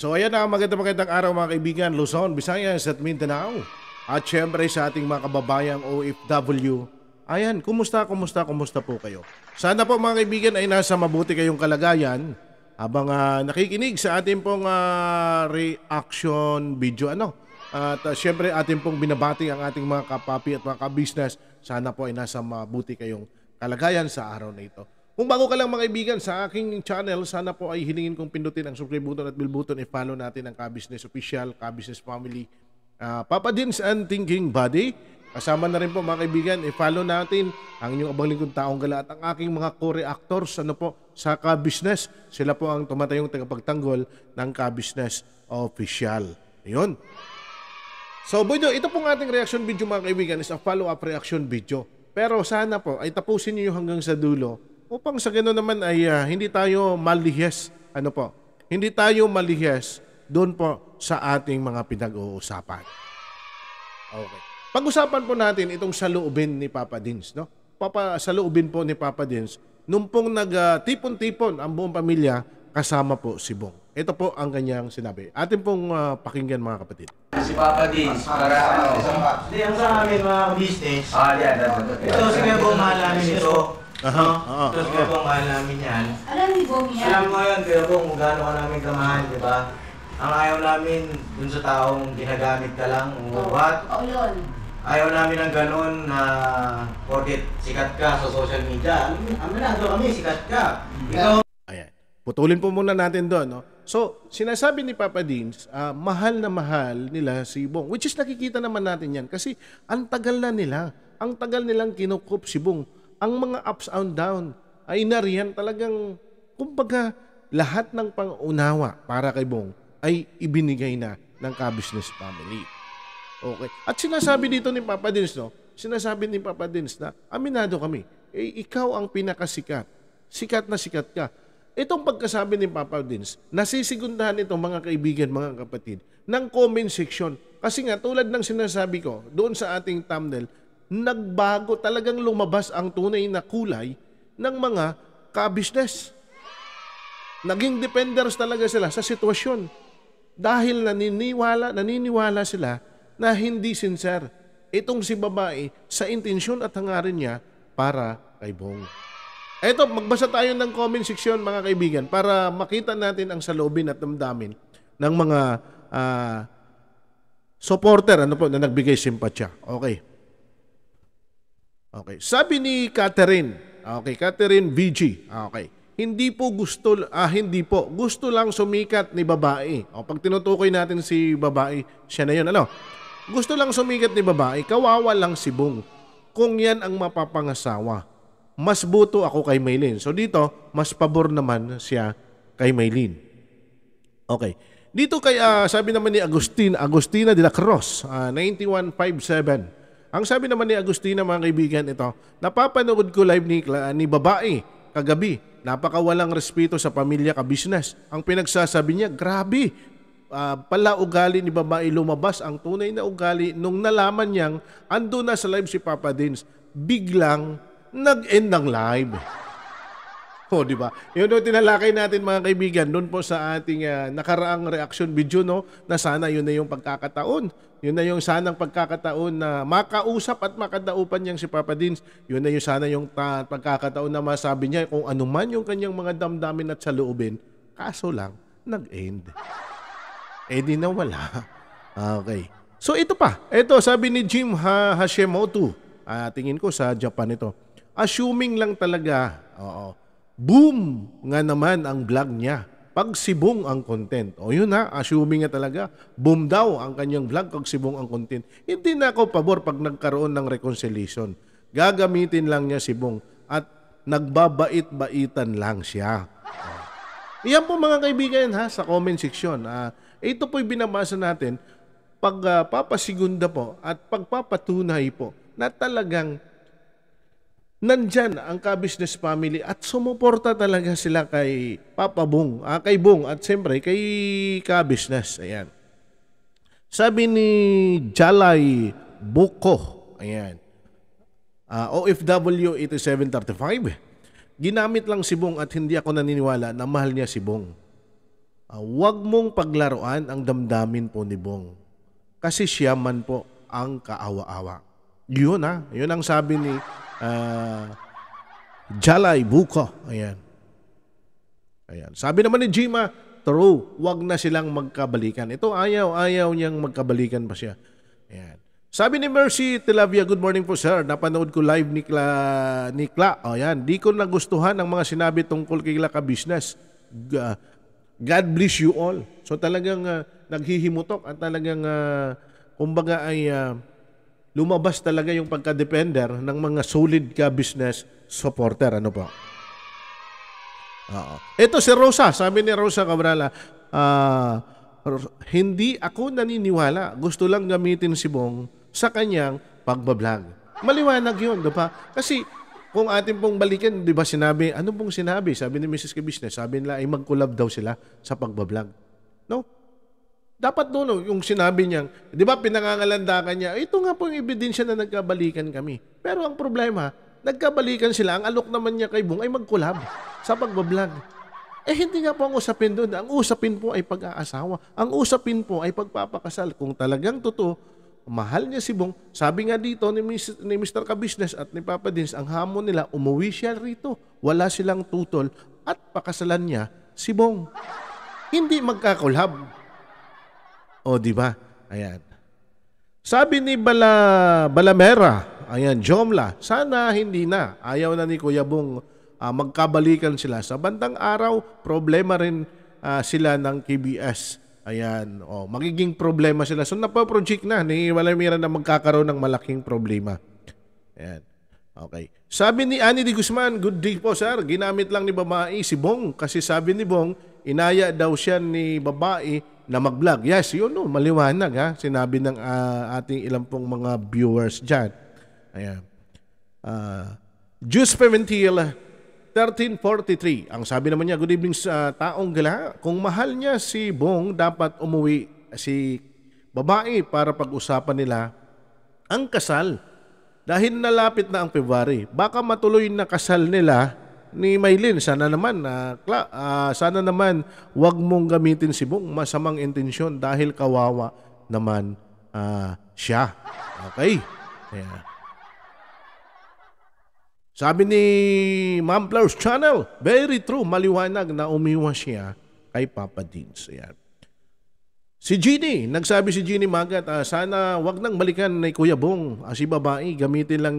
So ayan na, magandang-magandang araw mga kaibigan, Luzon, Visayas at Mindanao. At syempre sa ating mga kababayang OFW, ayan, kumusta, kumusta, kumusta po kayo? Sana po mga kaibigan ay nasa mabuti kayong kalagayan habang uh, nakikinig sa ating pong uh, ah, reaction video ano. At uh, syempre atin pong binabati ang ating mga kapapi at mga kabisnes. Sana po ay nasa mabuti kayong kalagayan sa araw na ito. Kung bago ka lang mga kaibigan sa aking channel, sana po ay hilingin kong pindutin ang subscribe button at bell button. I-follow natin ang Kabusiness Official, Kabusiness Family, uh, Papa Dins and Thinking Buddy. Kasama na rin po mga kaibigan, i-follow natin ang inyong abang lingkod taong gala at ang aking mga co-reactors ano po, sa Kabusiness. Sila po ang tumatayong tagapagtanggol ng Kabusiness Official. Ayun. So, Boyo, ito pong ating reaction video mga kaibigan is a follow-up reaction video. Pero sana po ay tapusin niyo hanggang sa dulo upang sa ganoon naman ay uh, hindi tayo malihes. Ano po? Hindi tayo malihes doon po sa ating mga pinag-uusapan. Okay. Pag-usapan po natin itong saloobin ni Papa Dins, no? Papa saloobin po ni Papa Dins nung pong nagtipon-tipon uh, ang buong pamilya kasama po si Bong. Ito po ang kanyang sinabi. Atin pong uh, pakinggan mga kapatid. Si Papa Dins, para ano? Hindi, ang sa amin mga business. Ah, yeah, Ito, sige po, mahal namin ito. Aha, uh-huh. oo. Uh-huh. Tapos uh-huh. kaya bang namin yan. Alam ni Bong yan. Alam mo yun, kaya Bong, kung gaano ka namin kamahal, di ba? Ang ayaw namin dun sa taong ginagamit ka lang, umuwat. Oo, oh, yun. Ayaw namin ng ganun na porket sikat ka sa social media. Aminado kami, sikat ka. Mm. Ikaw... Ayan. Putulin po muna natin doon. No? So, sinasabi ni Papa Deans, uh, mahal na mahal nila si Bong. Which is nakikita naman natin yan. Kasi ang tagal na nila. Ang tagal nilang kinukup si Bong ang mga ups and down ay nariyan talagang kumbaga lahat ng pangunawa para kay Bong ay ibinigay na ng ka family. Okay. At sinasabi dito ni Papa Dins, no? Sinasabi ni Papa Dins na aminado kami, eh, ikaw ang pinakasikat. Sikat na sikat ka. Itong pagkasabi ni Papa Dins, nasisigundahan itong mga kaibigan, mga kapatid, ng comment section. Kasi nga, tulad ng sinasabi ko, doon sa ating thumbnail, nagbago talagang lumabas ang tunay na kulay ng mga ka-business. Naging dependers talaga sila sa sitwasyon dahil naniniwala, naniniwala sila na hindi sincere itong si babae sa intensyon at hangarin niya para kay Bong. Eto, magbasa tayo ng comment section mga kaibigan para makita natin ang saloobin at damdamin ng mga uh, supporter ano po, na nagbigay simpatya. Okay. Okay. Sabi ni Catherine, okay, Catherine VG, okay. Hindi po gusto, ah, hindi po, gusto lang sumikat ni babae. O, pag tinutukoy natin si babae, siya na 'yon, Ano? Gusto lang sumikat ni babae, kawawa lang si Bong. Kung yan ang mapapangasawa, mas buto ako kay Maylin. So dito, mas pabor naman siya kay Maylin. Okay. Dito kay, uh, sabi naman ni Agustin, Agustina de la Cruz, uh, ah, 9157. Ang sabi naman ni Agustina mga kaibigan ito, napapanood ko live ni, ni babae kagabi. Napakawalang respeto sa pamilya ka business. Ang pinagsasabi niya, grabe, uh, pala ugali ni babae lumabas ang tunay na ugali nung nalaman niyang ando na sa live si Papa Dins, biglang nag-end ng live. O, oh, di ba? Yun yung tinalakay natin mga kaibigan doon po sa ating uh, nakaraang reaction video, no? Na sana yun na yung pagkakataon. Yun na yung sanang pagkakataon na makausap at makadaupan niyang si Papa Dins. Yun na yung sana yung ta- pagkakataon na masabi niya kung ano man yung kanyang mga damdamin at saloobin. Kaso lang, nag-end. Eh di nawala. Okay. So ito pa. Ito, sabi ni Jim ha- Hashimoto. Uh, tingin ko sa Japan ito. Assuming lang talaga. Oo boom nga naman ang vlog niya. Pagsibong ang content. O yun na, assuming nga talaga, boom daw ang kanyang vlog pagsibong ang content. Hindi na ako pabor pag nagkaroon ng reconciliation. Gagamitin lang niya si Bong at nagbabait-baitan lang siya. Iyan po mga kaibigan ha sa comment section. Uh, ito po'y binabasa natin pagpapasigunda ah, uh, po at pagpapatunay po na talagang nandyan ang ka-business family at sumuporta talaga sila kay Papa Bong, ah, kay Bong at siyempre kay ka-business. Ayan. Sabi ni Jalay Buko, ayan, uh, OFW 8735, ginamit lang si Bong at hindi ako naniniwala na mahal niya si Bong. Uh, ah, huwag mong paglaruan ang damdamin po ni Bong. Kasi siya man po ang kaawa-awa. Yun ha, ah, yun ang sabi ni uh, Jalay Buko. Ayan. Ayan. Sabi naman ni Jima, true, wag na silang magkabalikan. Ito ayaw, ayaw niyang magkabalikan pa siya. Ayan. Sabi ni Mercy Telavia, good morning po sir. Napanood ko live ni Kla, ni Kla. O yan, di ko nagustuhan ang mga sinabi tungkol kay Kla ka business. Ah, God bless you all. So talagang uh, naghihimutok at talagang uh, kumbaga ay uh, lumabas talaga yung pagka-depender ng mga solid ka business supporter. Ano po? Oo. Ito si Rosa, sabi ni Rosa Cabrala, uh, hindi ako naniniwala. Gusto lang gamitin si Bong sa kanyang pagbablog. Maliwanag yun, di ba? Kasi kung atin pong balikan, di ba sinabi, ano pong sinabi? Sabi ni Mrs. Kabisnes, sabi nila ay mag-collab daw sila sa pagbablog. No? dapat doon, no, oh, yung sinabi niya, di ba pinangangalandakan niya, ito nga po yung ebidensya na nagkabalikan kami. Pero ang problema, nagkabalikan sila, ang alok naman niya kay Bong ay magkulab sa pagbablog. Eh hindi nga po ang usapin doon. Ang usapin po ay pag-aasawa. Ang usapin po ay pagpapakasal. Kung talagang totoo, mahal niya si Bong. Sabi nga dito ni, Mr. ni Mr. Kabisnes at ni Papa Dins, ang hamon nila, umuwi siya rito. Wala silang tutol at pakasalan niya si Bong. Hindi magkakulab. O oh, di ba? Ayan. Sabi ni Bala Balamera, ayan, Jomla, sana hindi na. Ayaw na ni Kuya Bong uh, ah, magkabalikan sila. Sa bandang araw, problema rin uh, sila ng KBS. Ayan, oh, magiging problema sila. So napaproject na ni Balamera na magkakaroon ng malaking problema. Ayan. Okay. Sabi ni Ani Di Guzman, good day po sir. Ginamit lang ni babae si Bong kasi sabi ni Bong, inaya daw siya ni babae na mag-vlog. Yes, yun no, maliwanag ha. Sinabi ng uh, ating ilang pong mga viewers dyan. Ayan. Uh, Juice Pimentel, 1343. Ang sabi naman niya, good evening sa uh, taong gala. Kung mahal niya si Bong, dapat umuwi si babae para pag-usapan nila ang kasal. Dahil nalapit na ang February, baka matuloy na kasal nila ni Maylin, sana naman na uh, uh, sana naman 'wag mong gamitin si Bong masamang intensyon dahil kawawa naman uh, siya. Okay. Yeah. Sabi ni Ma'am Flowers Channel, very true, maliwanag na umiwas siya kay Papa Dins. Ayan. Si Ginny, nagsabi si Ginny Magat, uh, sana wag nang balikan ni Kuya Bong, uh, si babae, gamitin lang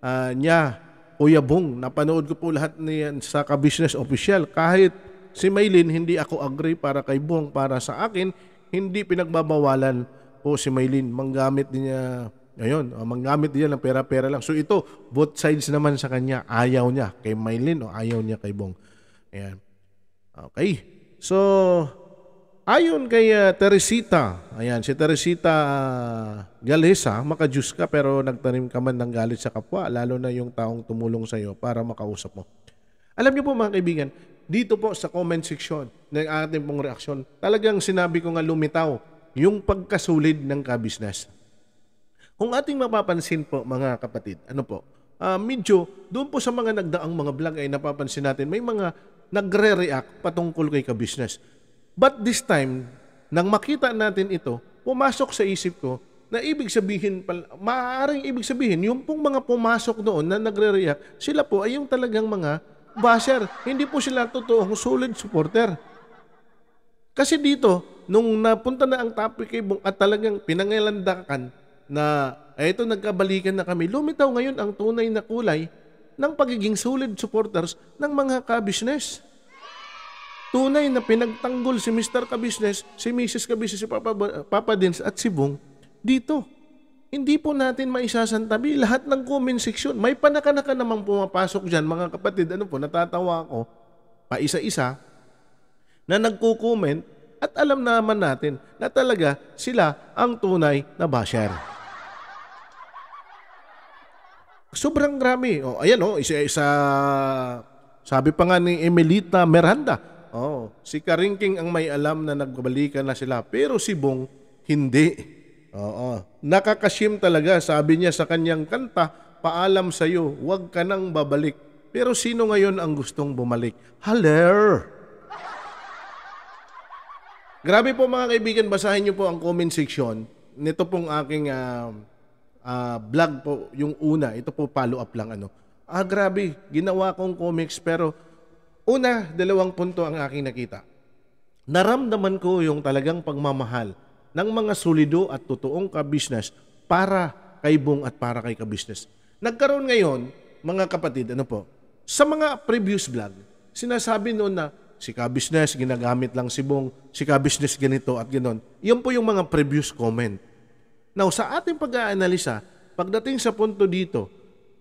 uh, niya uyabong. Napanood ko po lahat niyan sa ka-business official. Kahit si Maylin, hindi ako agree para kay Bong. Para sa akin, hindi pinagbabawalan po si Maylin. Manggamit din niya, ayun, oh, manggamit din niya ng pera-pera lang. So ito, both sides naman sa kanya. Ayaw niya kay Maylin o ayaw niya kay Bong. Ayan. Okay. So, Ayon kay uh, Teresita, ayan, si Teresita ah, Galesa, makajuice ka pero nagtanim ka man ng galit sa kapwa, lalo na yung taong tumulong sa iyo para makausap mo. Alam niyo po mga kaibigan, dito po sa comment section ng ating pong reaksyon, talagang sinabi ko nga lumitaw yung pagkasulid ng kabisnes. Kung ating mapapansin po mga kapatid, ano po, uh, medyo doon po sa mga nagdaang mga vlog ay napapansin natin may mga nagre-react patungkol kay ka-business. But this time, nang makita natin ito, pumasok sa isip ko na ibig sabihin, maaaring ibig sabihin, yung pong mga pumasok noon na nagre-react, sila po ay yung talagang mga basher. Hindi po sila totoong solid supporter. Kasi dito, nung napunta na ang topic kay Bong at talagang pinangalandakan na eto eh, nagkabalikan na kami, lumitaw ngayon ang tunay na kulay ng pagiging solid supporters ng mga ka-business. Tunay na pinagtanggol si Mr. Kabisnes, si Mrs. Kabisnes, si Papa, Papa Dins at si Bong dito. Hindi po natin maisasantabi lahat ng comment section. May panakanaka namang pumapasok dyan mga kapatid. Ano po, natatawa ako pa isa-isa na nagko-comment at alam naman natin na talaga sila ang tunay na basher. Sobrang grabe. O, oh, ayan o, oh, isa-isa. Sabi pa nga ni Emelita Meranda, Oh, si Karingking ang may alam na nagbalikan na sila pero si Bong hindi. Oo. Nakakashim talaga sabi niya sa kanyang kanta, paalam sa iyo, huwag ka nang babalik. Pero sino ngayon ang gustong bumalik? Haler! Grabe po mga kaibigan, basahin niyo po ang comment section. Nito pong aking uh, uh, vlog po, yung una. Ito po follow up lang ano. Ah, grabe, ginawa kong comics pero Una, dalawang punto ang aking nakita. Naramdaman ko yung talagang pagmamahal ng mga solido at totoong kabisnes para kay Bong at para kay kabisnes. Nagkaroon ngayon, mga kapatid, ano po, sa mga previous vlog, sinasabi noon na si kabisnes ginagamit lang si Bong, si kabisnes ganito at ganon. Yun po yung mga previous comment. Now, sa ating pag-aanalisa, pagdating sa punto dito,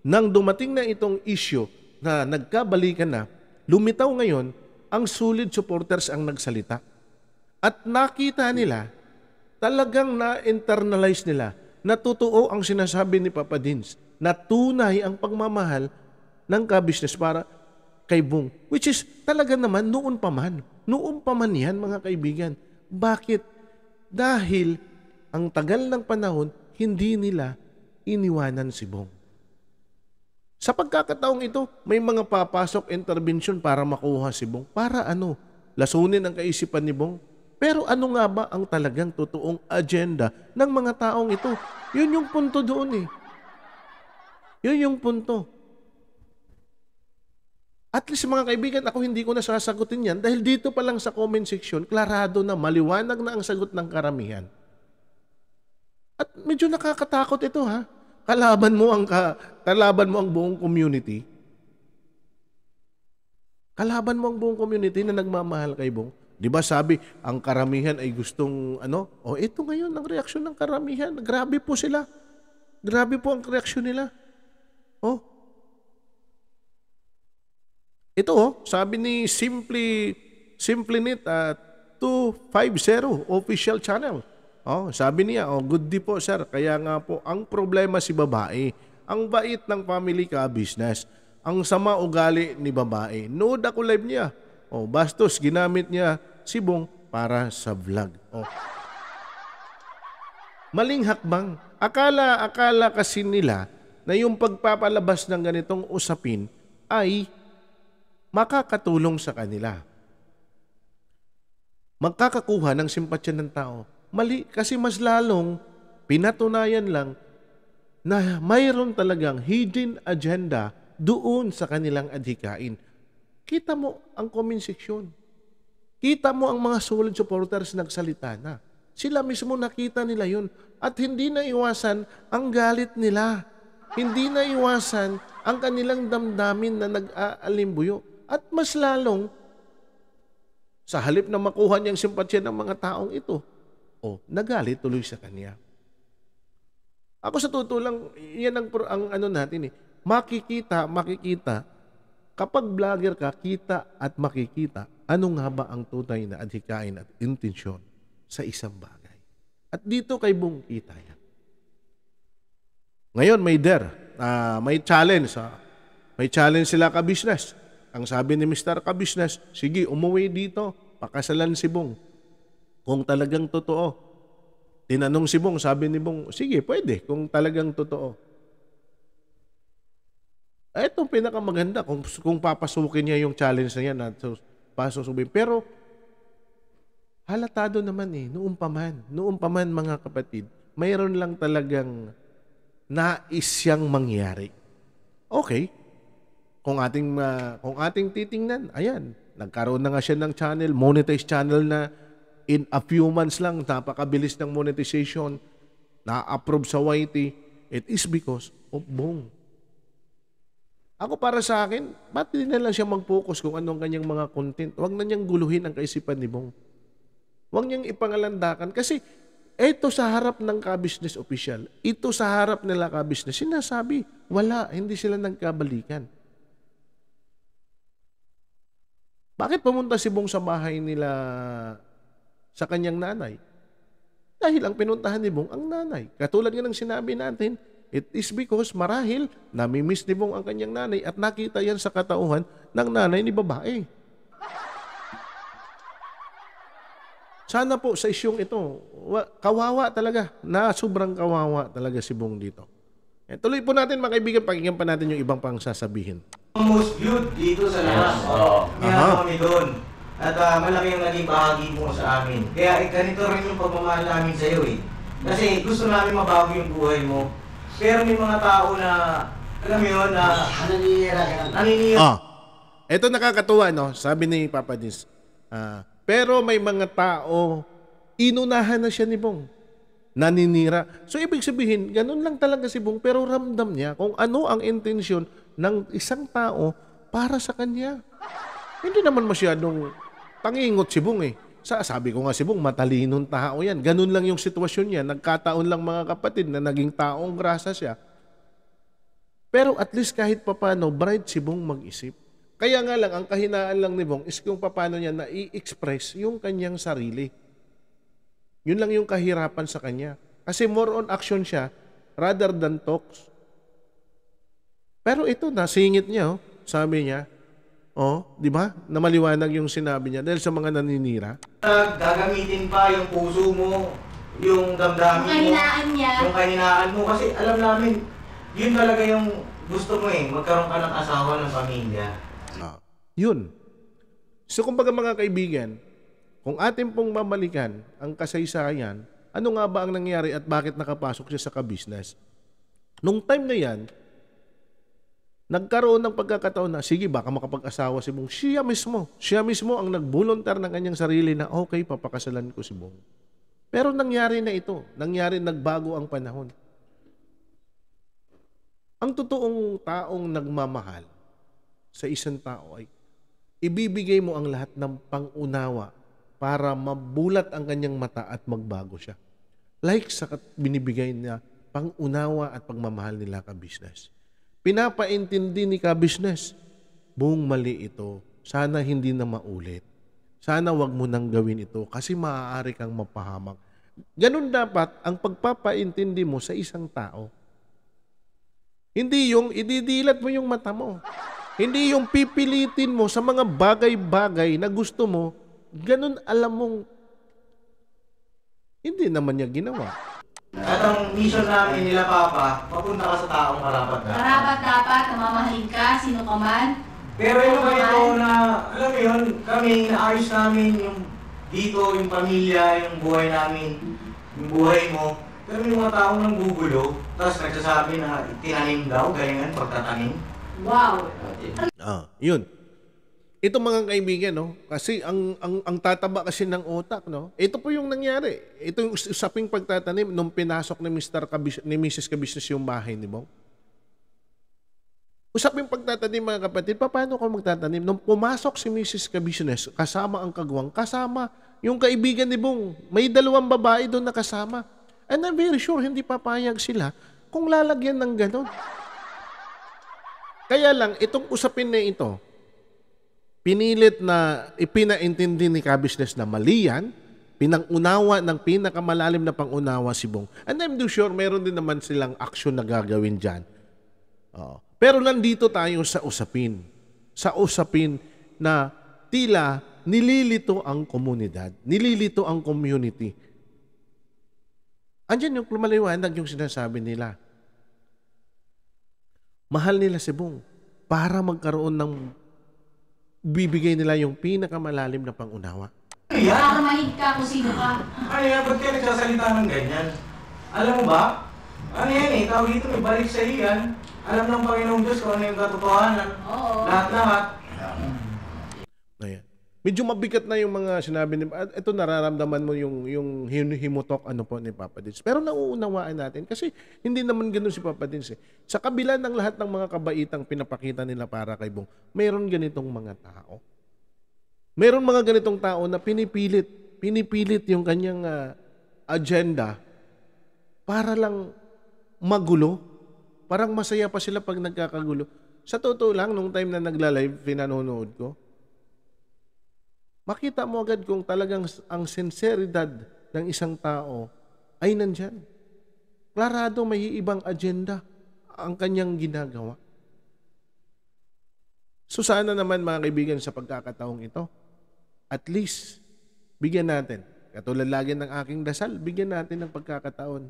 nang dumating na itong issue na nagkabalikan na, lumitaw ngayon ang solid supporters ang nagsalita. At nakita nila, talagang na-internalize nila, natutuo ang sinasabi ni Papa Dins, na tunay ang pagmamahal ng ka-business para kay Bung. Which is talaga naman noon pa man. Noon pa man yan mga kaibigan. Bakit? Dahil ang tagal ng panahon, hindi nila iniwanan si Bong. Sa pagkakataong ito, may mga papasok intervention para makuha si Bong. Para ano? Lasunin ang kaisipan ni Bong. Pero ano nga ba ang talagang totoong agenda ng mga taong ito? Yun yung punto doon eh. Yun yung punto. At least mga kaibigan, ako hindi ko na sasagutin yan dahil dito pa lang sa comment section, klarado na maliwanag na ang sagot ng karamihan. At medyo nakakatakot ito ha kalaban mo ang ka, kalaban mo ang buong community. Kalaban mo ang buong community na nagmamahal kay Bong. 'Di ba sabi, ang karamihan ay gustong ano? O oh, ito ngayon ang reaksyon ng karamihan. Grabe po sila. Grabe po ang reaksyon nila. Oh. Ito oh, sabi ni Simply Simply Net at uh, 250 official channel. Oh, sabi niya, oh, good day po sir. Kaya nga po, ang problema si babae. Ang bait ng family ka business. Ang sama ugali ni babae. Nood ako live niya. Oh, bastos, ginamit niya si Bong para sa vlog. Oh. Maling hakbang. Akala, akala kasi nila na yung pagpapalabas ng ganitong usapin ay makakatulong sa kanila. Magkakakuha ng simpatya ng tao. Mali kasi mas lalong pinatunayan lang na mayroon talagang hidden agenda doon sa kanilang adhikain. Kita mo ang comment section. Kita mo ang mga solid supporters nagsalita na. Sila mismo nakita nila yun at hindi na iwasan ang galit nila. Hindi na iwasan ang kanilang damdamin na nag-aalimbuyo. At mas lalong, sa halip na makuha niyang simpatya ng mga taong ito, ako, nagalit tuloy sa kanya. Ako sa totoo lang, yan ang, ang ano natin eh. Makikita, makikita. Kapag vlogger ka, kita at makikita. Ano nga ba ang tunay na adhikain at intensyon sa isang bagay? At dito kay Bong kita yan. Ngayon, may dare. Uh, may challenge. Uh, may challenge sila ka-business. Ang sabi ni Mr. Ka-business, sige, umuwi dito. Pakasalan si Bong kung talagang totoo. Tinanong si Bong, sabi ni Bong, sige, pwede, kung talagang totoo. Ah, Ito pinakamaganda kung, kung papasukin niya yung challenge na yan so, pasosubin. Pero halatado naman eh, noong pa man, noon pa man mga kapatid, mayroon lang talagang nais siyang mangyari. Okay. Kung ating uh, kung ating titingnan, ayan, nagkaroon na nga siya ng channel, monetized channel na in a few months lang, napakabilis ng monetization, na-approve sa YT, it is because of Bong. Ako para sa akin, ba't hindi na lang siya mag-focus kung anong kanyang mga content? Huwag na niyang guluhin ang kaisipan ni Bong. Huwag niyang ipangalandakan kasi ito sa harap ng ka-business official, ito sa harap nila ka-business, sinasabi, wala, hindi sila nagkabalikan. Bakit pumunta si Bong sa bahay nila sa kanyang nanay. Dahil ang pinuntahan ni Bong ang nanay. Katulad nga ng sinabi natin, it is because marahil namimiss ni Bong ang kanyang nanay at nakita yan sa katauhan ng nanay ni babae. Sana po sa isyong ito, kawawa talaga, na sobrang kawawa talaga si Bong dito. Eh, tuloy po natin mga kaibigan, pakinggan pa natin yung ibang pang sasabihin. Most viewed dito sa lahat. Yes. Oh. Meron kami doon. At uh, malaki yung naging bahagi mo sa amin. Kaya eh, ganito rin yung pagmamahal namin sa iyo eh. Kasi gusto namin mabago yung buhay mo. Pero may mga tao na, alam mo yun, na naninira ka lang. Naninira. Oh. Ah, Ito nakakatuwa, no? Sabi ni Papa Nis. Uh, ah, pero may mga tao, inunahan na siya ni Bong. Naninira. So ibig sabihin, ganun lang talaga si Bong pero ramdam niya kung ano ang intensyon ng isang tao para sa kanya. Hindi naman masyadong Tangingot si Bong eh. Sa, sabi ko nga si Bong, matalinong tao yan. Ganun lang yung sitwasyon niya. Nagkataon lang mga kapatid na naging taong grasa siya. Pero at least kahit papano, bright si Bong mag-isip. Kaya nga lang, ang kahinaan lang ni Bong is kung papano niya na-i-express yung kanyang sarili. Yun lang yung kahirapan sa kanya. Kasi more on action siya rather than talks. Pero ito, nasingit niya. Oh. Sabi niya, Oh, di ba? Na maliwanag yung sinabi niya dahil sa mga naninira. Gagamitin pa yung puso mo, yung damdamin Yung kahinaan niya. yung kahinaan mo. Kasi alam namin, yun talaga yung gusto mo eh. Magkaroon ka ng asawa, ng pamilya. Ah, yun. So kumbaga mga kaibigan, kung atin pong babalikan ang kasaysayan, ano nga ba ang nangyari at bakit nakapasok siya sa kabisnes? Nung time na yan, nagkaroon ng pagkakataon na sige baka makapag-asawa si Bong. Siya mismo, siya mismo ang nagbuluntar ng kanyang sarili na okay, papakasalan ko si Bong. Pero nangyari na ito. Nangyari, nagbago ang panahon. Ang totoong taong nagmamahal sa isang tao ay ibibigay mo ang lahat ng pangunawa para mabulat ang kanyang mata at magbago siya. Like sa binibigay niya pangunawa at pagmamahal nila ka business. Pinapaintindi ni ka-business, mong mali ito, sana hindi na maulit. Sana wag mo nang gawin ito kasi maaari kang mapahamak. Ganun dapat ang pagpapaintindi mo sa isang tao. Hindi yung ididilat mo yung mata mo. Hindi yung pipilitin mo sa mga bagay-bagay na gusto mo. Ganun alam mong hindi naman niya ginawa. At ang mission namin nila Papa, papunta ka sa taong karapat dapat. Karapat dapat, namamahalin ka, sino ka man. Pero yun ba ito na, alam mo yun, kami, naayos namin yung dito, yung pamilya, yung buhay namin, yung buhay mo. Pero yung mga taong nang gugulo, tapos nagsasabi na tinanim daw, galingan pagtatanim. Wow! Ah, yun. Ito mga kaibigan, no? Kasi ang, ang, ang tataba kasi ng utak no? Ito po yung nangyari. Ito yung usaping pagtatanim nung pinasok ni, Mr. Kabis, ni Mrs. Kabisnes yung bahay ni Bong. Usapin pagtatanim mga kapatid, paano ka magtatanim? Nung pumasok si Mrs. Kabisnes, kasama ang kagawang, kasama yung kaibigan ni Bong. May dalawang babae doon na kasama. And I'm very sure hindi papayag sila kung lalagyan ng ganon. Kaya lang, itong usapin na ito, pinilit na ipinaintindi ni Cabisnes na mali yan, pinangunawa ng pinakamalalim na pangunawa si Bong. And I'm do sure meron din naman silang action na gagawin dyan. Oo. Pero nandito tayo sa usapin. Sa usapin na tila nililito ang komunidad, nililito ang community. Andiyan yung lumaliwanag yung sinasabi nila. Mahal nila si Bong para magkaroon ng bibigay nila yung pinakamalalim na pangunawa. Kaya? Makamahid ka kung sino ka. Ay, ah, ba't ka nagsasalita ng ganyan? Alam mo ba? Ano yan eh, tawag dito, may balik sa iyan. Alam ng Panginoong Diyos kung ano yung katotohanan. Oo. Lahat-lahat. Ayan medyo mabigat na yung mga sinabi ni at ito nararamdaman mo yung yung himutok ano po ni Papa Dins. Pero nauunawaan natin kasi hindi naman ganoon si Papa Dins eh. Sa kabila ng lahat ng mga kabaitang pinapakita nila para kay Bong, mayroon ganitong mga tao. Mayroon mga ganitong tao na pinipilit, pinipilit yung kanyang uh, agenda para lang magulo. Parang masaya pa sila pag nagkakagulo. Sa totoo lang, nung time na nagla-live, pinanonood ko, makita mo agad kung talagang ang sinseridad ng isang tao ay nandyan. Klarado may ibang agenda ang kanyang ginagawa. So sana naman mga kaibigan sa pagkakataong ito, at least bigyan natin, katulad lagi ng aking dasal, bigyan natin ng pagkakataon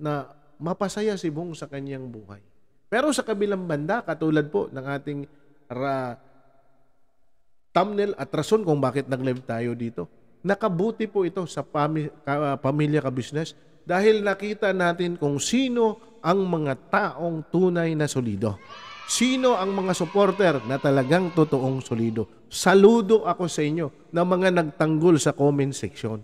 na mapasaya si Bung sa kanyang buhay. Pero sa kabilang banda, katulad po ng ating ra, thumbnail at rason kung bakit nag-live tayo dito. Nakabuti po ito sa pami- ka, pamilya ka business dahil nakita natin kung sino ang mga taong tunay na solido. Sino ang mga supporter na talagang totoong solido? Saludo ako sa inyo na mga nagtanggol sa comment section.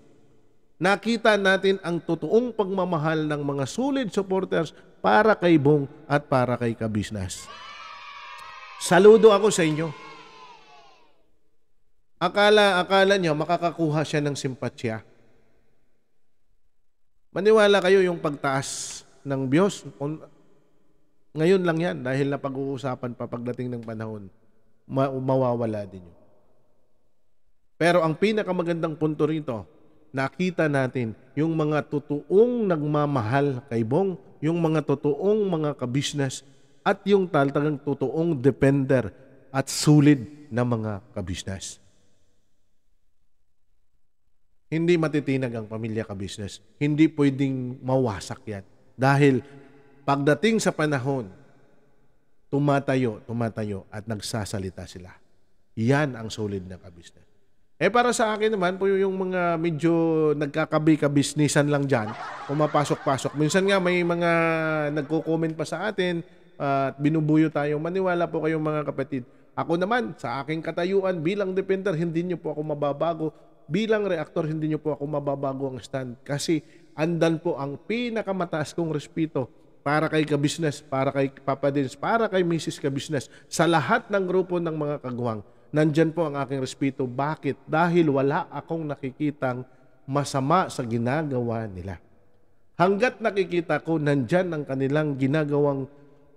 Nakita natin ang totoong pagmamahal ng mga solid supporters para kay Bong at para kay Kabisnas. Saludo ako sa inyo. Akala, akala nyo, makakakuha siya ng simpatsya. Maniwala kayo yung pagtaas ng Diyos. Ngayon lang yan dahil napag-uusapan pa pagdating ng panahon, ma- mawawala din yun. Pero ang pinakamagandang punto rito, nakita natin yung mga totoong nagmamahal kay Bong, yung mga totoong mga kabisnes, at yung talagang totoong depender at sulid na mga kabisnes. Hindi matitinag ang pamilya ka business. Hindi pwedeng mawasak yan. Dahil pagdating sa panahon, tumatayo, tumatayo at nagsasalita sila. Yan ang solid na ka-business. Eh para sa akin naman po yung mga medyo nagkakabi-kabisnisan lang dyan, pumapasok-pasok. Minsan nga may mga nagko-comment pa sa atin uh, at binubuyo tayo. Maniwala po kayong mga kapatid. Ako naman, sa aking katayuan bilang defender, hindi niyo po ako mababago bilang reaktor, hindi nyo po ako mababago ang stand. Kasi andan po ang pinakamataas kong respeto para kay ka-business, para kay Papa Dins, para kay Mrs. Ka-business, sa lahat ng grupo ng mga kagawang. Nandyan po ang aking respeto. Bakit? Dahil wala akong nakikitang masama sa ginagawa nila. Hanggat nakikita ko, nandyan ang kanilang ginagawang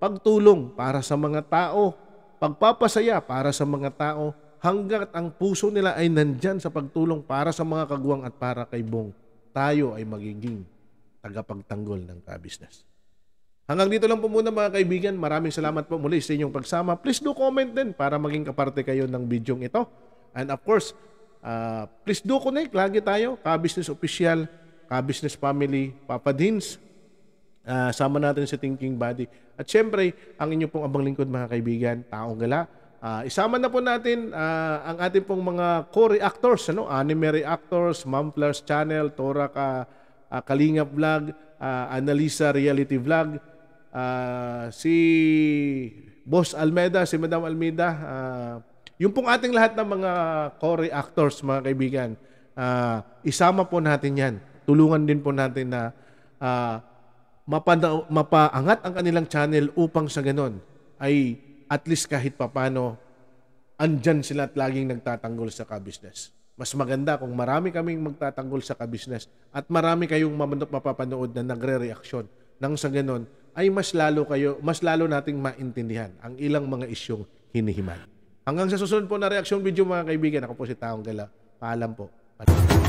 pagtulong para sa mga tao, pagpapasaya para sa mga tao, hanggat ang puso nila ay nandyan sa pagtulong para sa mga kaguwang at para kay Bong, tayo ay magiging tagapagtanggol ng ka Hanggang dito lang po muna mga kaibigan. Maraming salamat po muli sa inyong pagsama. Please do comment din para maging kaparte kayo ng videong ito. And of course, uh, please do connect. Lagi tayo, ka official, ka family, Papa Deans, uh, ah, sama natin sa Thinking Body. At syempre, ang inyo pong abang lingkod mga kaibigan, taong gala, Uh, isama na po natin uh, ang ating pong mga co-reactors, ano? anime reactors, Mumplers Channel, Torak uh, ah, uh, Kalinga Vlog, uh, Analisa Reality Vlog, uh, si Boss Almeda, si Madam Almeda, uh, yung pong ating lahat ng mga co-reactors, mga kaibigan, uh, isama po natin yan. Tulungan din po natin na uh, mapana- mapaangat ang kanilang channel upang sa ganon ay at least kahit papano, andyan sila at laging nagtatanggol sa ka-business. Mas maganda kung marami kaming magtatanggol sa ka-business at marami kayong mapapanood na nagre-reaksyon. Nang sa ganon, ay mas lalo kayo, mas lalo nating maintindihan ang ilang mga isyong hinihimay. Hanggang sa susunod po na reaksyon video mga kaibigan, ako po si Taong Gala. Paalam po. Paalam.